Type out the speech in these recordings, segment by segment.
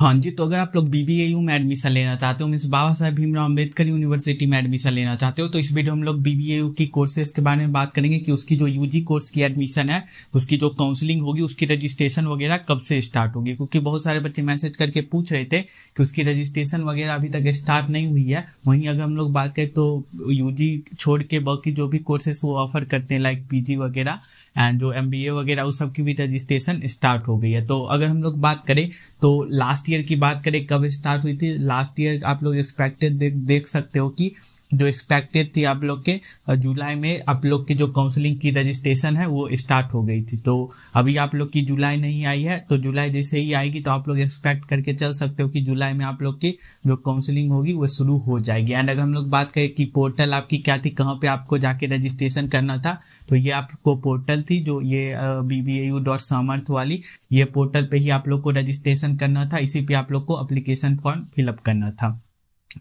हाँ जी तो अगर आप लोग बी में एडमिशन लेना चाहते हो मिस बाबा साहेब भीमराव अम्बेडकर यूनिवर्सिटी में एडमिशन लेना चाहते हो तो इस वीडियो में हम लोग बी बी की कोर्सेज के बारे में बात करेंगे कि उसकी जो यूजी कोर्स की एडमिशन है उसकी जो काउंसलिंग होगी उसकी रजिस्ट्रेशन वगैरह कब से स्टार्ट होगी क्योंकि बहुत सारे बच्चे मैसेज करके पूछ रहे थे कि उसकी रजिस्ट्रेशन वगैरह अभी तक स्टार्ट नहीं हुई है वहीं अगर हम लोग बात करें तो यू छोड़ के बाकी जो भी कोर्सेस वो ऑफर करते हैं लाइक पी वगैरह एंड जो एम वगैरह उस सब की भी रजिस्ट्रेशन स्टार्ट हो गई है तो अगर हम लोग बात करें तो लास्ट लास्ट ईयर की बात करें कब स्टार्ट हुई थी लास्ट ईयर आप लोग एक्सपेक्टेड देख देख सकते हो कि जो एक्सपेक्टेड थी आप लोग के जुलाई में आप लोग की जो काउंसलिंग की रजिस्ट्रेशन है वो स्टार्ट हो गई थी तो अभी आप लोग की जुलाई नहीं आई है तो जुलाई जैसे ही आएगी तो आप लोग एक्सपेक्ट करके चल सकते हो कि जुलाई में आप लोग की जो काउंसलिंग होगी वो शुरू हो जाएगी एंड अगर हम लोग बात करें कि पोर्टल आपकी क्या थी कहाँ पर आपको जाके रजिस्ट्रेशन करना था तो ये आपको पोर्टल थी जो ये बी बी यू डॉट सामर्थ वाली ये पोर्टल पर ही आप लोग को रजिस्ट्रेशन करना था इसी पर आप लोग को अप्लीकेशन फॉर्म फिलअप करना था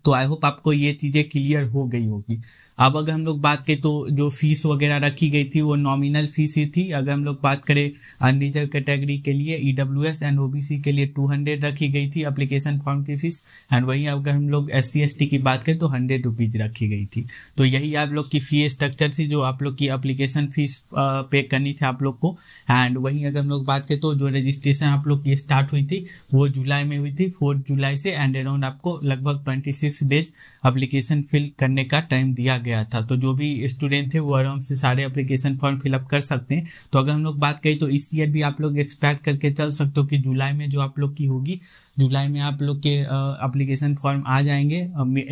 तो आई होप आपको ये चीज़ें क्लियर हो गई होगी अब अगर हम लोग बात करें तो जो फीस वगैरह रखी गई थी वो नॉमिनल फीस ही थी अगर हम लोग बात करें अनरिजर्व कैटेगरी के लिए E W S and O B C के लिए टू हंड्रेड रखी गई थी अप्लीकेशन फॉर्म की फीस एंड वहीं अगर हम लोग एस सी एस टी की बात करें तो हंड्रेड रुपीज़ रखी गई थी तो यही आप लोग की फ़ी स्ट्रक्चर थी जो आप लोग की अप्लीकेशन फ़ीस पे करनी थी आप लोग को एंड वहीं अगर हम लोग बात करें तो जो रजिस्ट्रेशन आप लोग की स्टार्ट हुई थी वो जुलाई में हुई थी फोर्थ जुलाई से एंड अराउंड आपको लगभग twenty six days application fill करने का टाइम दिया गया था तो जो भी स्टूडेंट थे वो आराम से सारे अप्लीकेशन फॉर्म फिलअप कर सकते हैं तो अगर हम लोग बात करें तो इस ईयर भी आप लोग एक्सपेक्ट करके चल सकते हो कि जुलाई में जो आप लोग की होगी जुलाई में आप लोग के अप्लीकेशन फॉर्म आ जाएंगे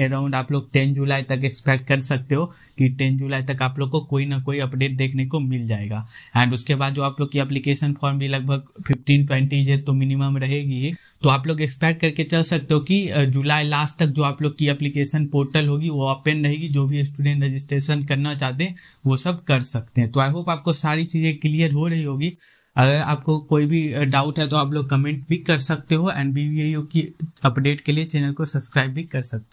अराउंड आप लोग टेन जुलाई तक एक्सपेक्ट कर सकते हो कि टेन जुलाई तक आप लोग को कोई ना कोई अपडेट देखने को मिल जाएगा एंड उसके बाद जो आप लोग की अप्लीकेशन फॉर्म भी लगभग फिफ्टीन ट्वेंटी तो मिनिमम रहेगी ही तो आप लोग एक्सपेक्ट करके चल सकते हो कि जुलाई लास्ट तक जो आप लोग की अप्लीकेशन पोर्टल होगी वो ओपन रहेगी जो भी स्टूडेंट रजिस्ट्रेशन करना चाहते हैं वो सब कर सकते हैं तो आई होप आपको सारी चीज़ें क्लियर हो रही होगी अगर आपको कोई भी डाउट है तो आप लोग कमेंट भी कर सकते हो एंड बी की अपडेट के लिए चैनल को सब्सक्राइब भी कर सकते हो